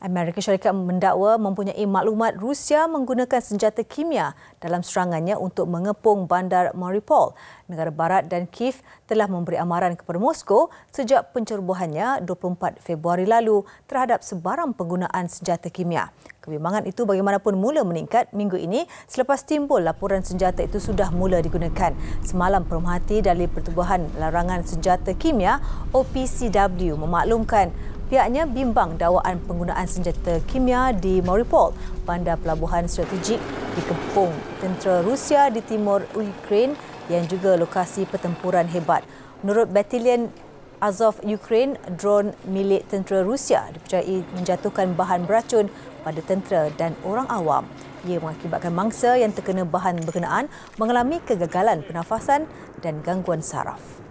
Amerika Syarikat mendakwa mempunyai maklumat Rusia menggunakan senjata kimia dalam serangannya untuk mengepung bandar Mariupol. Negara Barat dan Kiev telah memberi amaran kepada Moskow sejak pencerobohannya 24 Februari lalu terhadap sebarang penggunaan senjata kimia. Kebimbangan itu bagaimanapun mula meningkat minggu ini selepas timbul laporan senjata itu sudah mula digunakan. Semalam Perumahati dari Pertubuhan Larangan Senjata Kimia OPCW memaklumkan pihaknya bimbang dakwaan penggunaan senjata kimia di Mariupol, bandar pelabuhan strategik dikepung tentera Rusia di timur Ukraine yang juga lokasi pertempuran hebat. Menurut batalion Azov Ukraine, drone milik tentera Rusia dipercayai menjatuhkan bahan beracun pada tentera dan orang awam. Ia mengakibatkan mangsa yang terkena bahan berkenaan mengalami kegagalan pernafasan dan gangguan saraf.